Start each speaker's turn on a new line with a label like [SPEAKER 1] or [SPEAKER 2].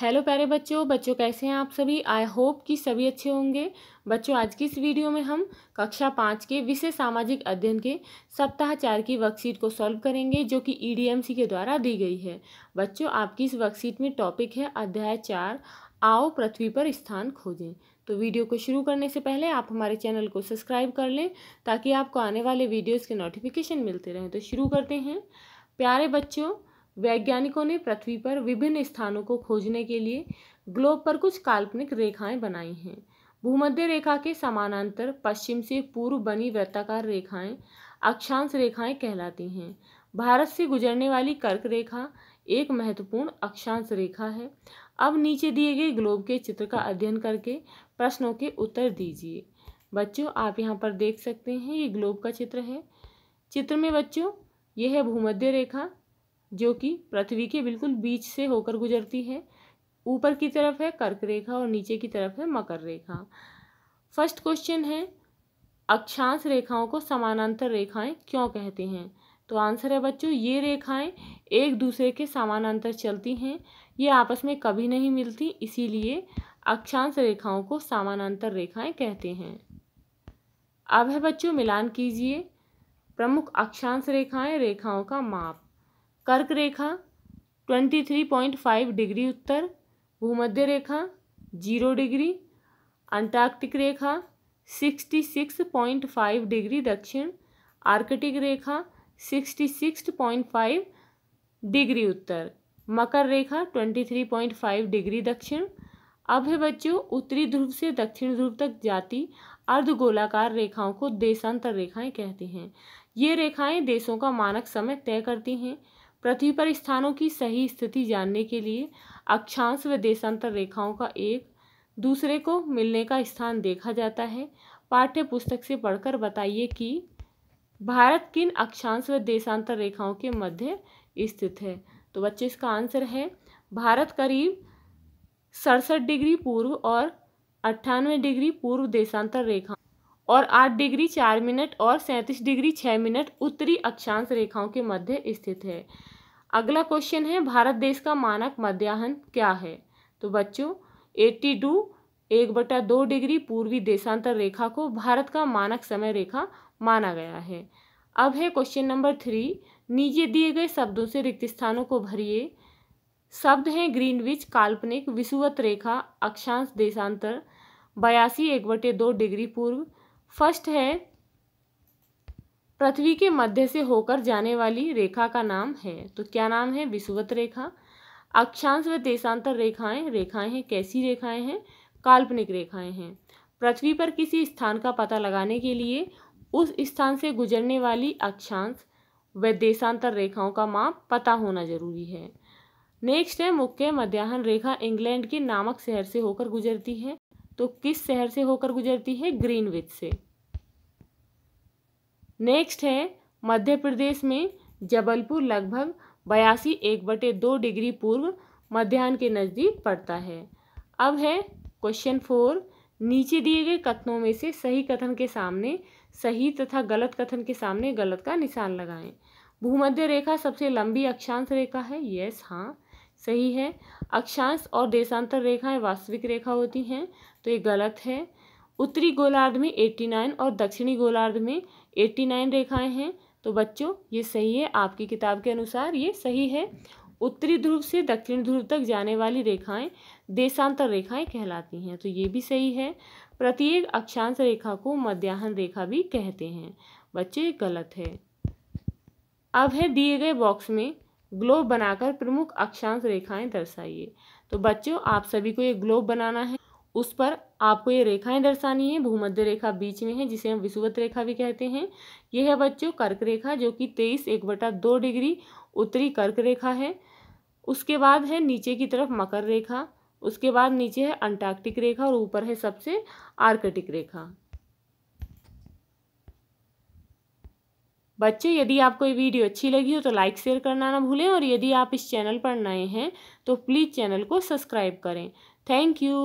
[SPEAKER 1] hello प्यारे बच्चों बच्चों कैसे हैं आप सभी आई होप कि सभी अच्छे होंगे बच्चों आज की इस वीडियो में हम कक्षा पाँच के विषय सामाजिक अध्ययन के सप्ताह चार की वर्कशीट को सॉल्व करेंगे जो कि ईडीएमसी e के द्वारा दी गई है बच्चों आपकी इस वर्कशीट में टॉपिक है अध्याय चार आओ पृथ्वी पर स्थान खोजें तो वीडियो को शुरू करने से पहले आप हमारे चैनल को सब्सक्राइब कर लें ताकि आपको आने वाले वीडियोज़ के नोटिफिकेशन मिलते रहें तो शुरू करते हैं प्यारे बच्चों वैज्ञानिकों ने पृथ्वी पर विभिन्न स्थानों को खोजने के लिए ग्लोब पर कुछ काल्पनिक रेखाएं बनाई हैं भूमध्य रेखा के समानांतर पश्चिम से पूर्व बनी वृत्ताकार रेखाएं अक्षांश रेखाएं कहलाती हैं भारत से गुजरने वाली कर्क रेखा एक महत्वपूर्ण अक्षांश रेखा है अब नीचे दिए गए ग्लोब के चित्र का अध्ययन करके प्रश्नों के उत्तर दीजिए बच्चों आप यहाँ पर देख सकते हैं ये ग्लोब का चित्र है चित्र में बच्चों यह है भूमध्य रेखा जो कि पृथ्वी के बिल्कुल बीच से होकर गुजरती है ऊपर की तरफ है कर्क रेखा और नीचे की तरफ है मकर रेखा फर्स्ट क्वेश्चन है अक्षांश रेखाओं को समानांतर रेखाएं क्यों कहते हैं तो आंसर है बच्चों ये रेखाएं एक दूसरे के समानांतर चलती हैं ये आपस में कभी नहीं मिलती इसीलिए अक्षांश रेखाओं को समानांतर रेखाएं कहते हैं अब है बच्चों मिलान कीजिए प्रमुख अक्षांश रेखाएं रेखाओं का माप कर्क रेखा twenty three point five degree उत्तर भूमध्य रेखा जीरो डिग्री अंटार्कटिक रेखा sixty six point five degree दक्षिण आर्कटिक रेखा sixty six point five degree उत्तर मकर रेखा twenty three point five degree दक्षिण अब है बच्चों उत्तरी ध्रुव से दक्षिण ध्रुव तक जाती अर्ध गोलाकार रेखाओं को देशांतर रेखाएं कहते हैं ये रेखाएं देशों का मानक समय तय करती हैं पृथ्वी पर स्थानों की सही स्थिति जानने के लिए अक्षांश व देशांतर रेखाओं का एक दूसरे को मिलने का स्थान देखा जाता है पाठ्य पुस्तक से पढ़कर बताइए कि भारत किन अक्षांश व देशांतर रेखाओं के मध्य स्थित है तो बच्चे इसका आंसर है भारत करीब सड़सठ डिग्री पूर्व और अट्ठानवे डिग्री पूर्व देशांतर रेखा और आठ डिग्री चार मिनट और सैंतीस डिग्री छः मिनट उत्तरी अक्षांश रेखाओं के मध्य स्थित है अगला क्वेश्चन है भारत देश का मानक मध्याहन क्या है तो बच्चों एट्टी टू एक बटा दो डिग्री पूर्वी देशांतर रेखा को भारत का मानक समय रेखा माना गया है अब है क्वेश्चन नंबर थ्री नीचे दिए गए शब्दों से रिक्त स्थानों को भरिए शब्द हैं ग्रीनविच काल्पनिक विषुवत रेखा अक्षांश देशांतर बयासी एक बटे दो डिग्री पूर्व फर्स्ट है पृथ्वी के मध्य से होकर जाने वाली रेखा का नाम है तो क्या नाम है विषुवत रेखा अक्षांश व देशांतर रेखाएं रेखाएं हैं कैसी रेखाएं हैं काल्पनिक रेखाएं हैं पृथ्वी पर किसी स्थान का पता लगाने के लिए उस स्थान से गुजरने वाली अक्षांश व देशांतर रेखाओं का माप पता होना जरूरी है नेक्स्ट है मुख्य मध्याहन रेखा इंग्लैंड के नामक शहर से होकर गुजरती है तो किस शहर से होकर गुजरती है ग्रीनविथ से नेक्स्ट है मध्य प्रदेश में जबलपुर लगभग बयासी एक बटे दो डिग्री पूर्व मध्यान्ह के नज़दीक पड़ता है अब है क्वेश्चन फोर नीचे दिए गए कथनों में से सही कथन के सामने सही तथा गलत कथन के सामने गलत का निशान लगाएं भूमध्य रेखा सबसे लंबी अक्षांश रेखा है यस हाँ सही है अक्षांश और देशांतर रेखाएं वास्तविक रेखा होती हैं तो ये गलत है उत्तरी गोलार्ध में एट्टी नाइन और दक्षिणी गोलार्ध में एट्टी नाइन रेखाएँ हैं तो बच्चों ये सही है आपकी किताब के अनुसार ये सही है उत्तरी ध्रुव से दक्षिण ध्रुव तक जाने वाली रेखाएं देशांतर रेखाएं कहलाती हैं तो ये भी सही है प्रत्येक अक्षांश रेखा को मध्याहन रेखा भी कहते हैं बच्चे गलत है अब है दिए गए बॉक्स में ग्लोब बनाकर प्रमुख अक्षांश रेखाएं दर्शाइए तो बच्चों आप सभी को ये ग्लोब बनाना है उस पर आपको ये रेखाएं दर्शानी है भूमध्य रेखा बीच में है जिसे हम विषुवत रेखा भी कहते हैं यह है बच्चों कर्क रेखा जो कि तेईस एक बटा दो डिग्री उत्तरी कर्क रेखा है उसके बाद है नीचे की तरफ मकर रेखा उसके बाद नीचे है अंटार्कटिक रेखा और ऊपर है सबसे आर्कटिक रेखा बच्चे यदि आपको ये वीडियो अच्छी लगी हो तो लाइक शेयर करना ना भूलें और यदि आप इस चैनल पर नए हैं तो प्लीज़ चैनल को सब्सक्राइब करें थैंक यू